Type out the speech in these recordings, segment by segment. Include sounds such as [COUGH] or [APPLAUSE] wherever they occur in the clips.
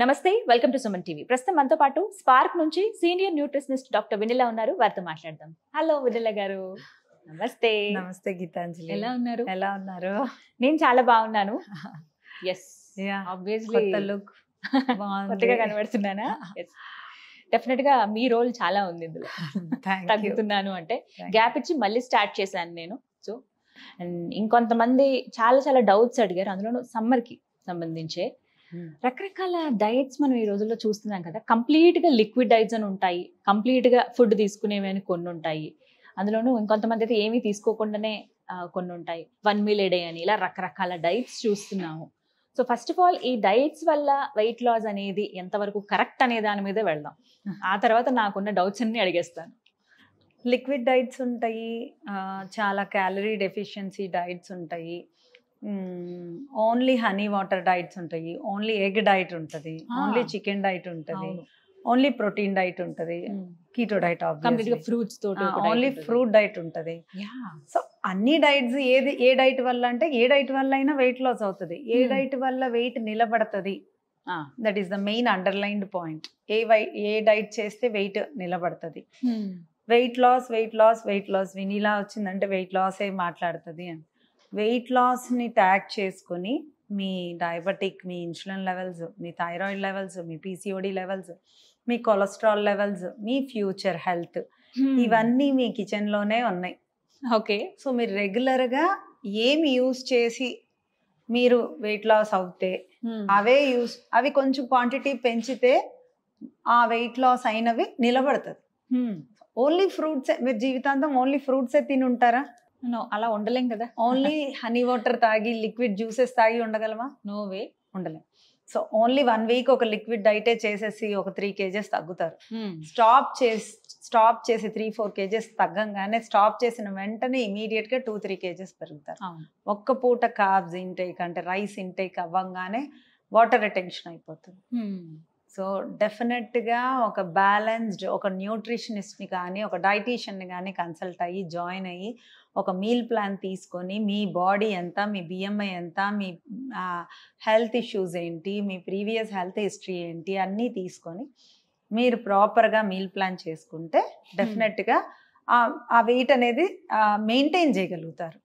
నమస్తే welcome to Suman TV ప్రస్తుతం మనతో పాటు స్పార్క్ నుంచి సీనియర్ న్యూట్రిషనిస్ట్ డాక్టర్ వినిలా ఉన్నారు వారితో మాట్లాడదాం హలో వినిలా గారు నమస్తే నమస్తే గీతాంజలి ఎలా ఉన్నారు ఎలా ఉన్నారు నేను చాలా బాగున్నాను ఎస్ [LAUGHS] [LAUGHS] కనబడుతున్నానా డెఫినెట్ [LAUGHS] గా మీ రోల్ చాలా ఉంది తగ్గుతున్నాను అంటే గ్యాప్ ఇచ్చి మళ్ళీ స్టార్ట్ చేశాను నేను సో అండ్ ఇంకొంతమంది చాలా చాలా డౌట్స్ అడిగారు అందులో సమ్మర్ కి సంబంధించే రకరకాల డైట్స్ మనం ఈ రోజుల్లో చూస్తున్నాం కదా కంప్లీట్గా లిక్విడ్ డైట్స్ అని ఉంటాయి కంప్లీట్గా ఫుడ్ తీసుకునేవి అని కొన్ని ఉంటాయి అందులోనూ ఇంకొంతమంది అయితే ఏమీ తీసుకోకుండానే కొన్ని ఉంటాయి వన్ మీల్ ఎడే అని ఇలా రకరకాల డైట్స్ చూస్తున్నాము సో ఫస్ట్ ఆఫ్ ఆల్ ఈ డైట్స్ వల్ల వెయిట్ లాస్ అనేది ఎంతవరకు కరెక్ట్ అనే దాని మీద వెళ్దాం ఆ తర్వాత నాకున్న డౌట్స్ అన్ని అడిగేస్తాను లిక్విడ్ డైట్స్ ఉంటాయి చాలా క్యాలరీ డెఫిషియన్సీ డైట్స్ ఉంటాయి ఓన్లీ హనీ వాటర్ డైట్స్ ఉంటాయి ఓన్లీ ఎగ్ డైట్ ఉంటుంది ఓన్లీ చికెన్ డైట్ ఉంటుంది ఓన్లీ ప్రోటీన్ డైట్ ఉంటుంది keto diet fruits only fruit diet ఉంటుంది సో అన్ని డైట్స్ ఏది ఏ డైట్ వల్ల అంటే ఏ డైట్ వల్ల అయినా వెయిట్ లాస్ అవుతుంది ఏ డైట్ వల్ల వెయిట్ నిలబడుతుంది that is the main underlined point ఏ వై ఏ డైట్ చేస్తే వెయిట్ నిలబడుతుంది weight loss weight loss weight loss వినిలా వచ్చిందంటే వెయిట్ లాస్ ఏ మాట్లాడుతుంది అని వెయిట్ లాస్ని ట్యాగ్ చేసుకుని మీ డయాబెటిక్ మీ ఇన్సులిన్ లెవెల్స్ మీ థైరాయిడ్ లెవెల్స్ మీ పీసీఓడి లెవెల్స్ మీ కొలెస్ట్రాల్ లెవెల్స్ మీ ఫ్యూచర్ హెల్త్ hmm. ఇవన్నీ మీ కిచెన్లోనే ఉన్నాయి ఓకే సో మీరు రెగ్యులర్గా ఏమి యూస్ చేసి మీరు వెయిట్ లాస్ అవుతే hmm. అవే యూస్ అవి కొంచెం క్వాంటిటీ పెంచితే ఆ వెయిట్ లాస్ అయినవి నిలబడుతుంది hmm. ఓన్లీ ఫ్రూట్సే మీరు జీవితాంతం ఓన్లీ ఫ్రూట్సే తిని ఉంటారా అలా ఉండలేం కదా ఓన్లీ హనీ వాటర్ తాగి లిక్విడ్ జ్యూసెస్ తాగి ఉండగలమా నో వే ఉండలేం సో ఓన్లీ వన్ వీక్ ఒక లిక్విడ్ డైటే చేసేసి ఒక త్రీ కేజెస్ తగ్గుతారు స్టాప్ hmm. చేసి స్టాప్ చేసి త్రీ ఫోర్ కేజెస్ తగ్గంగానే స్టాప్ చేసిన వెంటనే ఇమీడియట్ గా టూ త్రీ కేజెస్ పెరుగుతారు ఒక్క పూట కాబ్స్ ఇంటేక్ అంటే రైస్ ఇంటేక్ అవ్వంగానే వాటర్ రిటెన్షన్ అయిపోతుంది hmm. సో డెఫినెట్గా ఒక బ్యాలెన్స్డ్ ఒక న్యూట్రిషనిస్ట్ని కానీ ఒక డైటీషియన్ని కానీ కన్సల్ట్ అయ్యి జాయిన్ అయ్యి ఒక మీల్ ప్లాన్ తీసుకొని మీ బాడీ ఎంత మీ బిఎంఐ ఎంత మీ హెల్త్ ఇష్యూస్ ఏంటి మీ ప్రీవియస్ హెల్త్ హిస్టరీ ఏంటి అన్నీ తీసుకొని మీరు ప్రాపర్గా మీల్ ప్లాన్ చేసుకుంటే డెఫినెట్గా ఆ వెయిట్ అనేది మెయింటైన్ చేయగలుగుతారు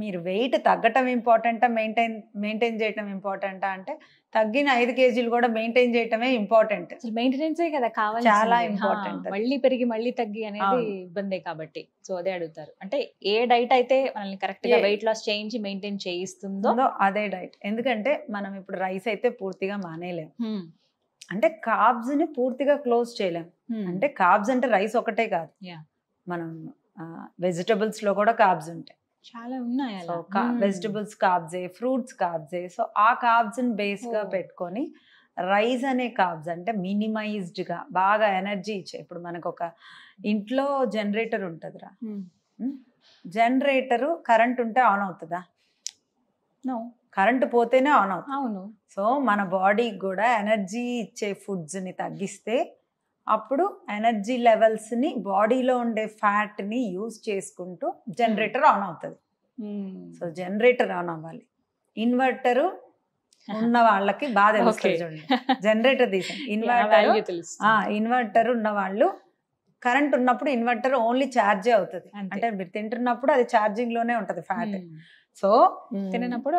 మీరు వెయిట్ తగ్గటం ఇంపార్టెంటా మెయింటైన్ మెయింటైన్ చేయటం ఇంపార్టెంటా అంటే తగ్గిన ఐదు కేజీలు కూడా మెయింటైన్ చేయటమే ఇంపార్టెంట్ మెయింటెనెన్సే కదా కావాలి చాలా ఇంపార్టెంట్ మళ్ళీ పెరిగి మళ్ళీ తగ్గి అనేది ఇబ్బందే కాబట్టి సో అదే అడుగుతారు అంటే ఏ డైట్ అయితే మనల్ని కరెక్ట్ గా వెయిట్ లాస్ చేయించి మెయింటైన్ చేయిస్తుందో అదే డైట్ ఎందుకంటే మనం ఇప్పుడు రైస్ అయితే పూర్తిగా మానేలేము అంటే కాబ్స్ ని పూర్తిగా క్లోజ్ చేయలేం అంటే కాబ్స్ అంటే రైస్ ఒకటే కాదు మనం వెజిటబుల్స్ లో కూడా కాబ్స్ ఉంటాయి చాలా ఉన్నాయి సో వెజిటబుల్స్ కాబ్జే ఫ్రూట్స్ కాబ్జే సో ఆ కార్బ్స్ని బేస్గా పెట్టుకొని రైస్ అనే కాబ్జ్ అంటే మినిమైజ్డ్గా బాగా ఎనర్జీ ఇచ్చే ఇప్పుడు మనకు ఒక ఇంట్లో జనరేటర్ ఉంటుందిరా జనరేటరు కరెంట్ ఉంటే ఆన్ అవుతుందా కరెంట్ కరెంటు పోతేనే ఆన్ అవుతుంది అవును సో మన బాడీకి కూడా ఎనర్జీ ఇచ్చే ఫుడ్స్ని తగ్గిస్తే అప్పుడు ఎనర్జీ లెవెల్స్ని బాడీలో ఉండే ఫ్యాట్ని యూజ్ చేసుకుంటూ జనరేటర్ ఆన్ అవుతుంది సో జనరేటర్ ఆన్ అవ్వాలి ఇన్వర్టరు ఉన్న వాళ్ళకి బాధ చూడండి జనరేటర్ తీసాను ఇన్వర్టర్ ఇన్వర్టర్ ఉన్న వాళ్ళు కరెంట్ ఉన్నప్పుడు ఇన్వర్టర్ ఓన్లీ ఛార్జే అవుతుంది అంటే మీరు తింటున్నప్పుడు అది ఛార్జింగ్ లోనే ఉంటది ఫ్యాట్ సో తినప్పుడు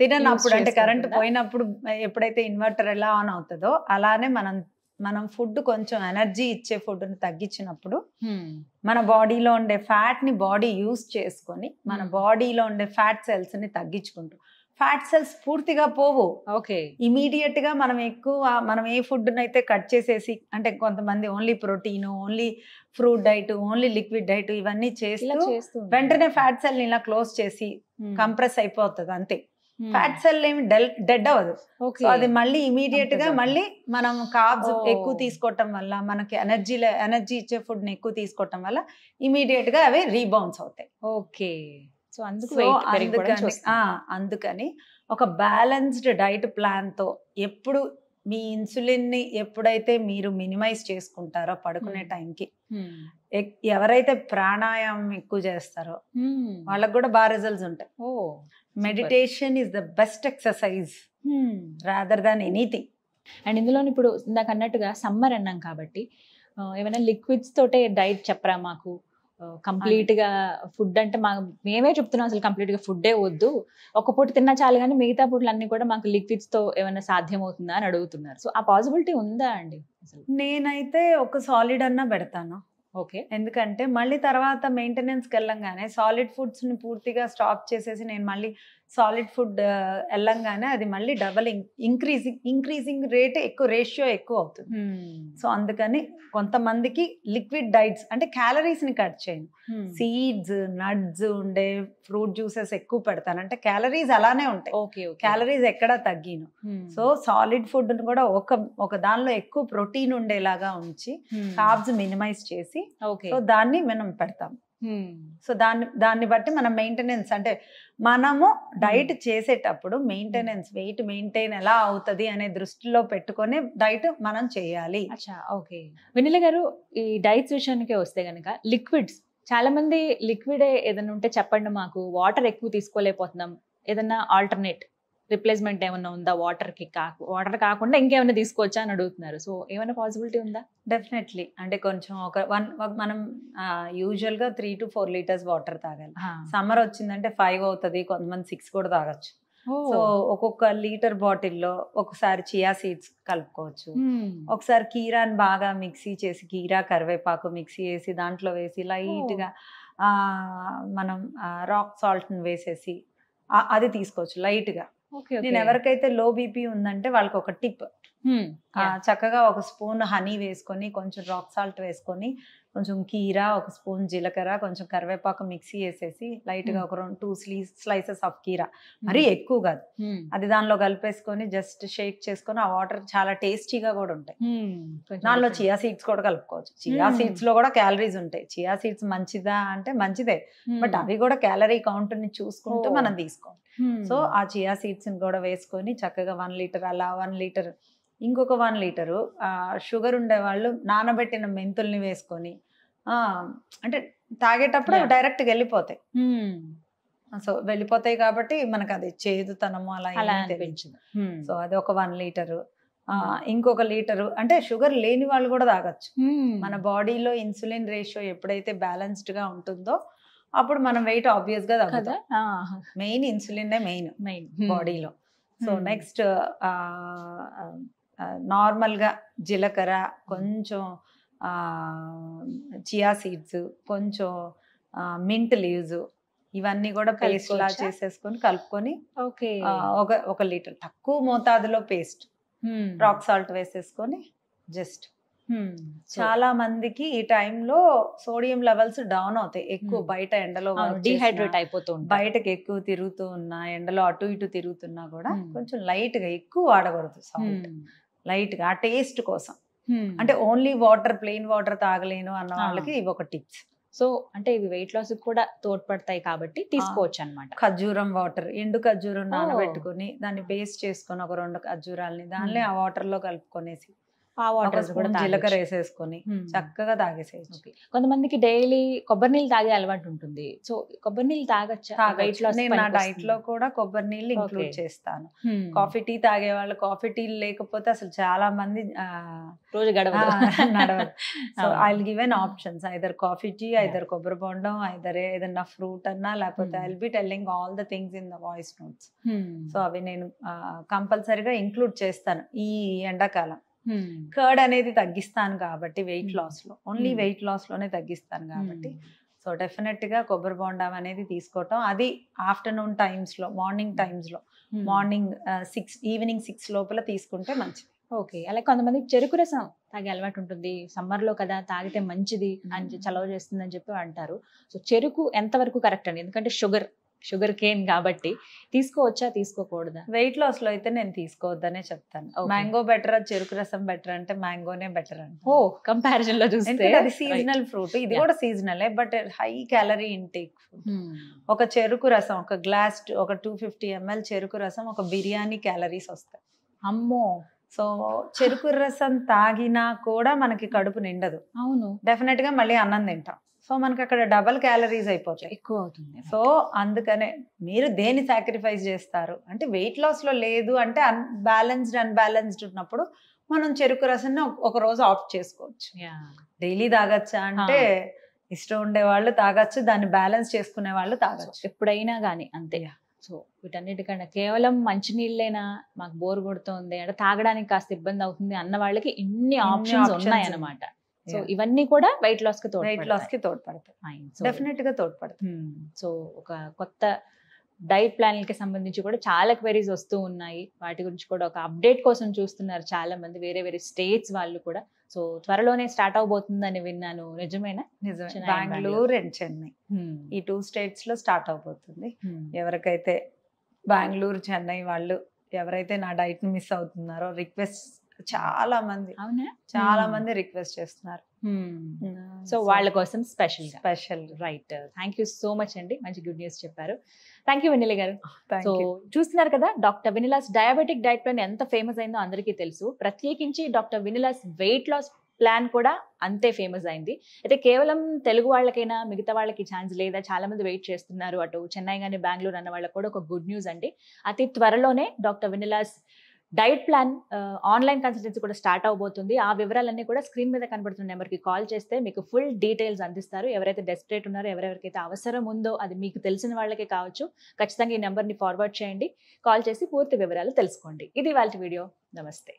తిననప్పుడు అంటే కరెంట్ పోయినప్పుడు ఎప్పుడైతే ఇన్వర్టర్ ఎలా ఆన్ అవుతుందో అలానే మనం మనం ఫుడ్ కొంచెం ఎనర్జీ ఇచ్చే ఫుడ్ని తగ్గించినప్పుడు మన బాడీలో ఉండే ఫ్యాట్ ని బాడీ యూజ్ చేసుకొని మన బాడీలో ఉండే ఫ్యాట్ సెల్స్ ని తగ్గించుకుంటూ ఫ్యాట్ సెల్స్ పూర్తిగా పోవు ఓకే ఇమీడియట్ గా మనం ఎక్కువ మనం ఏ ఫుడ్ అయితే కట్ చేసేసి అంటే కొంతమంది only protein only fruit diet only liquid diet ఇవన్నీ చేసి వెంటనే ఫ్యాట్ సెల్ ఇలా క్లోజ్ చేసి కంప్రెస్ అయిపోతుంది అంతే ఫ్యాట్ hmm. సెల్ ఏమి డెడ్ అవ్వదు సో అది మళ్ళీ ఇమీడియట్ గా మళ్ళీ మనం కాబ్స్ oh. ఎక్కువ తీసుకోవటం వల్ల మనకి ఎనర్జీ ఎనర్జీ ఇచ్చే ఫుడ్ ని ఎక్కువ తీసుకోవటం వల్ల ఇమీడియట్ గా అవి రీబౌన్స్ అవుతాయి ఓకే సో అందుకని అందుకని ఒక బ్యాలెన్స్డ్ డైట్ ప్లాన్ తో ఎప్పుడు మీ ఇన్సులిన్ ని ఎప్పుడైతే మీరు మినిమైజ్ చేసుకుంటారో పడుకునే టైంకి ఎవరైతే ప్రాణాయామం ఎక్కువ చేస్తారో వాళ్ళకు కూడా బాగా రిజల్ట్స్ ఉంటాయి meditation is the best exercise rather than anything and ఇందులో ఇప్పుడు ఇందాక అన్నట్టుగా సమ్మర్ అన్నాం కాబట్టి ఏమైనా లిక్విడ్స్ తోటే డైట్ చెప్పరా మాకు కంప్లీట్ గా ఫుడ్ అంటే మా మేమే చెప్తున్నాం అసలు కంప్లీట్ గా ఫుడ్డే వద్దు ఒక పూట తిన్నా చాలు కానీ మిగతా పూటలు అన్ని కూడా మాకు లిక్విడ్స్ తో ఏమైనా సాధ్యం అవుతుందా అని అడుగుతున్నారు సో ఆ పాసిబిలిటీ ఉందా అండి నేనైతే ఒక సాలిడ్ అన్నా పెడతాను ఓకే ఎందుకంటే మళ్ళీ తర్వాత మెయింటెనెన్స్కి వెళ్ళంగానే సాలిడ్ ఫుడ్స్ని పూర్తిగా స్టాప్ చేసేసి నేను మళ్ళీ సాలిడ్ ఫుడ్ వెళ్ళంగానే అది మళ్ళీ డబల్ ఇంక్రీజింగ్ ఇంక్రీజింగ్ రేట్ ఎక్కువ రేషియో ఎక్కువ అవుతుంది సో అందుకని కొంతమందికి లిక్విడ్ డైట్స్ అంటే క్యాలరీస్ని కట్ చేయను సీడ్స్ నట్స్ ఉండే ఫ్రూట్ జ్యూసెస్ ఎక్కువ పెడతాను అంటే క్యాలరీస్ అలానే ఉంటాయి ఓకే క్యాలరీస్ ఎక్కడ తగ్గిను సో సాలిడ్ ఫుడ్ కూడా ఒక ఒక దానిలో ఎక్కువ ప్రోటీన్ ఉండేలాగా ఉంచి కాబ్స్ మినిమైజ్ చేసి సో దాన్ని మనం పెడతాం సో దాన్ని దాన్ని బట్టి మనం మెయింటెనెన్స్ అంటే మనము డైట్ చేసేటప్పుడు మెయింటెనెన్స్ వెయిట్ మెయింటైన్ ఎలా అవుతుంది అనే దృష్టిలో పెట్టుకొని డైట్ మనం చేయాలి ఓకే వినిల గారు ఈ డైట్స్ విషయానికి వస్తే కనుక లిక్విడ్స్ చాలా మంది లిక్విడ్ ఏదైనా ఉంటే చెప్పండి మాకు వాటర్ ఎక్కువ తీసుకోలేకపోతున్నాం ఏదన్నా ఆల్టర్నేట్ రిప్లేస్మెంట్ ఏమైనా ఉందా వాటర్కి కాకు వాటర్ కాకుండా ఇంకేమైనా తీసుకోవచ్చా అని అడుగుతున్నారు సో ఏమైనా పాసిబిలిటీ ఉందా డెఫినెట్లీ అంటే కొంచెం ఒక వన్ మనం యూజువల్గా three to four litres water తాగాలి సమ్మర్ వచ్చిందంటే ఫైవ్ అవుతుంది కొంతమంది సిక్స్ కూడా తాగొచ్చు సో ఒక్కొక్క లీటర్ బాటిల్లో ఒకసారి చియా సీడ్స్ కలుపుకోవచ్చు hmm. ఒకసారి కీరాని బాగా మిక్సీ చేసి కీరా కరివేపాకు మిక్సీ వేసి దాంట్లో వేసి లైట్గా మనం రాక్ సాల్ట్ని వేసేసి అది తీసుకోవచ్చు లైట్గా నేను ఎవరికైతే లో బీపీ ఉందంటే వాళ్ళకి ఒక టిప్ Hmm. చక్కగా ఒక స్పూన్ హనీ వేసుకొని కొంచెం రాక్ సాల్ట్ వేసుకొని కొంచెం కీరా ఒక స్పూన్ జీలకర్ర కొంచెం కరివేపాకు మిక్సీ వేసేసి లైట్గా hmm. ఒక రెండు టూ స్లీ స్లైసెస్ ఆఫ్ కీరా hmm. మరి ఎక్కువ కాదు అది దానిలో కలిపేసుకొని జస్ట్ షేక్ చేసుకొని ఆ వాటర్ చాలా టేస్టీగా కూడా ఉంటాయి దానిలో చియా సీడ్స్ కూడా కలుపుకోవచ్చు చియా సీడ్స్ లో కూడా క్యాలరీస్ ఉంటాయి చియా సీడ్స్ మంచిదా అంటే మంచిదే బట్ అవి కూడా క్యాలరీ కౌంట్ ని చూసుకుంటూ oh. మనం తీసుకోవాలి సో ఆ చియా సీడ్స్ ని కూడా వేసుకొని చక్కగా వన్ లీటర్ అలా వన్ లీటర్ ఇంకొక వన్ లీటరు షుగర్ ఉండేవాళ్ళు నానబెట్టిన మెంతుల్ని వేసుకొని అంటే తాగేటప్పుడు డైరెక్ట్గా వెళ్ళిపోతాయి సో వెళ్ళిపోతాయి కాబట్టి మనకు అది చేదుతనము అలా అనిపించింది సో అది ఒక వన్ లీటరు ఇంకొక లీటరు అంటే షుగర్ లేని వాళ్ళు కూడా తాగొచ్చు మన బాడీలో ఇన్సులిన్ రేషియో ఎప్పుడైతే బ్యాలెన్స్డ్గా ఉంటుందో అప్పుడు మనం వెయిట్ ఆబ్వియస్ గా తగ్గుతాం మెయిన్ ఇన్సులిన్ మెయిన్ మెయిన్ బాడీలో సో నెక్స్ట్ నార్మల్గా జీలకర్ర కొంచెం చియా సీడ్స్ కొంచెం మింట్ లీవ్స్ ఇవన్నీ కూడా పేస్ట్ లా చేసేసుకొని కలుపుకొని ఒక ఒక లీటర్ తక్కువ మోతాదులో పేస్ట్ రాక్ సాల్ట్ వేసేసుకొని జస్ట్ చాలా మందికి ఈ టైంలో సోడియం లెవెల్స్ డౌన్ అవుతాయి ఎక్కువ బయట ఎండలో డిహైడ్రేట్ అయిపోతుంది బయటకు ఎక్కువ తిరుగుతూ ఉన్నా ఎండలో అటు ఇటు తిరుగుతున్నా కూడా కొంచెం లైట్ గా ఎక్కువ వాడకూడదు సాల్ట్ లైట్గా టేస్ట్ కోసం అంటే ఓన్లీ వాటర్ ప్లెయిన్ వాటర్ తాగలేను అన్న వాళ్ళకి ఇవి ఒక టిప్స్ సో అంటే ఇవి వెయిట్ లాస్ కూడా తోడ్పడతాయి కాబట్టి తీసుకోవచ్చు అనమాట ఖర్జూరం వాటర్ ఎండు ఖర్జూరం నానబెట్టుకుని దాన్ని పేస్ట్ చేసుకొని ఒక రెండు ఖర్జూరాలని దానిలో ఆ వాటర్లో కలుపుకొనేసి ఆ వాటర్స్ కూడా జీలకర్ర వేసేసుకొని చక్కగా తాగేసేయచ్చు కొంతమందికి డైలీ కొబ్బరి నీళ్ళు తాగే అలవాటు ఉంటుంది సో కొబ్బరి నీళ్ళు తాగచ్చు నేను నా డైట్ లో కూడా కొబ్బరి నీళ్ళు ఇంక్లూడ్ చేస్తాను కాఫీ టీ తాగే వాళ్ళు కాఫీ టీ లేకపోతే అసలు చాలా మంది రోజు గడవ నడవదు I give an options either coffee tea either కొబ్బరి బొండం ఐదర్ ఏదన్నా ఫ్రూట్ అన్నా లేకపోతే I be telling all the things in the voice notes so అవి నేను కంపల్సరీగా ఇంక్లూడ్ చేస్తాను ఈ ఎండాకాలం కర్డ్ అనేది తగ్గిస్తాను కాబట్టి వెయిట్ లాస్లో ఓన్లీ వెయిట్ లాస్లోనే తగ్గిస్తాను కాబట్టి సో డెఫినెట్గా కొబ్బరి బోండం అనేది తీసుకోవటం అది ఆఫ్టర్నూన్ టైమ్స్లో మార్నింగ్ టైమ్స్లో మార్నింగ్ సిక్స్ ఈవినింగ్ సిక్స్ లోపల తీసుకుంటే మంచిది ఓకే అలా కొంతమంది చెరుకు రసం తాగే అలవాటు ఉంటుంది సమ్మర్లో కదా తాగితే మంచిది అని చలవ చేస్తుంది అని చెప్పి అంటారు సో చెరుకు ఎంతవరకు కరెక్ట్ అండి ఎందుకంటే షుగర్ షుగర్ కేన్ కాబట్టి తీసుకోవచ్చా తీసుకోకూడదా వెయిట్ లాస్ లో అయితే నేను తీసుకోవద్దనే చెప్తాను మ్యాంగో బెటర్ చెరుకు రసం బెటర్ అంటే మ్యాంగోనే బెటర్ అంటే ఓ కంపారిజన్ లో చూస్తే అది సీజనల్ ఫ్రూట్ ఇది కూడా seasonal but high calorie intake ఒక చెరుకు రసం ఒక గ్లాస్ ఒక టూ ఫిఫ్టీ ఎంఎల్ చెరుకు రసం ఒక బిర్యానీ క్యాలరీస్ వస్తాయి అమ్మో సో చెరుకు రసం తాగినా కూడా మనకి కడుపు నిండదు అవును డెఫినెట్ గా మళ్ళీ అన్నం తింటాం సో మనకి అక్కడ డబల్ క్యాలరీస్ అయిపోతాయి ఎక్కువ అవుతుంది సో అందుకనే మీరు దేని సాక్రిఫైస్ చేస్తారు అంటే వెయిట్ లాస్లో లేదు అంటే అన్బ్యాలెన్స్డ్ అన్బ్యాలెన్స్డ్ ఉన్నప్పుడు మనం చెరుకు రసాన్ని ఒక రోజు ఆప్ట్ చేసుకోవచ్చు డైలీ తాగచ్చా అంటే ఇష్టం ఉండే వాళ్ళు తాగొచ్చు దాన్ని బ్యాలెన్స్ చేసుకునే వాళ్ళు తాగొచ్చు ఎప్పుడైనా కానీ అంతే సో వీటన్నిటికన్నా కేవలం మంచి నీళ్ళైనా మాకు బోర్ కొడుతుంది అంటే తాగడానికి కాస్త ఇబ్బంది అవుతుంది అన్న వాళ్ళకి ఇన్ని ఆప్షన్స్ ఉన్నాయన్నమాట సో ఇవన్నీ కూడా వెయిట్ లాస్ కి వెయిట్ లాస్ కి తోడ్పడతాయి డెఫినెట్ గా తోడ్పడతాయి సో hmm. ఒక కొత్త డైట్ ప్లాన్ కి సంబంధించి కూడా చాలా క్వెరీస్ వస్తూ ఉన్నాయి వాటి గురించి కూడా ఒక అప్డేట్ కోసం చూస్తున్నారు చాలా మంది వేరే వేరే స్టేట్స్ వాళ్ళు కూడా సో త్వరలోనే స్టార్ట్ అవబోతుందని విన్నాను నిజమేనా బెంగళూరు అండ్ చెన్నై hmm. ఈ టూ స్టేట్స్ లో స్టార్ట్ అవబోతుంది hmm. ఎవరికైతే బెంగళూరు చెన్నై వాళ్ళు ఎవరైతే నా డైట్ మిస్ అవుతున్నారో రిక్వెస్ట్ చాలా మంది చాలా మంది రిక్వెస్ట్ చేస్తున్నారు సో వాళ్ళ కోసం special special right thank you so much అండి మంచి గుడ్ న్యూస్ చెప్పారు thank you Vennela garu so ah, చూస్తున్నారు కదా doctor Vennela's diabetic diet plan ఎంత ఫేమస్ అయిందో అందరికీ తెలుసు ప్రత్యేకించి doctor Vennela's weight loss plan కూడా అంతే ఫేమస్ అయింది అయితే కేవలం తెలుగు వాళ్ళకైనా మిగతా వాళ్ళకి ఛాన్స్ లేదా చాలా మంది వెయిట్ చేస్తున్నారు అటు చెన్నై కానీ బెంగళూరు అన్న వాళ్ళకి కూడా ఒక గుడ్ న్యూస్ అండి అతి త్వరలోనే doctor Vennela's diet plan online consultancy కూడా స్టార్ట్ అవబోతుంది ఆ వివరాలన్నీ కూడా స్క్రీన్ మీద కనబడుతున్న నెంబర్కి కాల్ చేస్తే మీకు ఫుల్ డీటెయిల్స్ అందిస్తారు ఎవరైతే డెస్పరేట్ ఉన్నారో ఎవరెవరికైతే అవసరం ఉందో అది మీకు తెలిసిన వాళ్ళకే కావచ్చు ఖచ్చితంగా ఈ నెంబర్ని ఫార్వర్డ్ చేయండి కాల్ చేసి పూర్తి వివరాలు తెలుసుకోండి ఇది వాళ్ళ వీడియో నమస్తే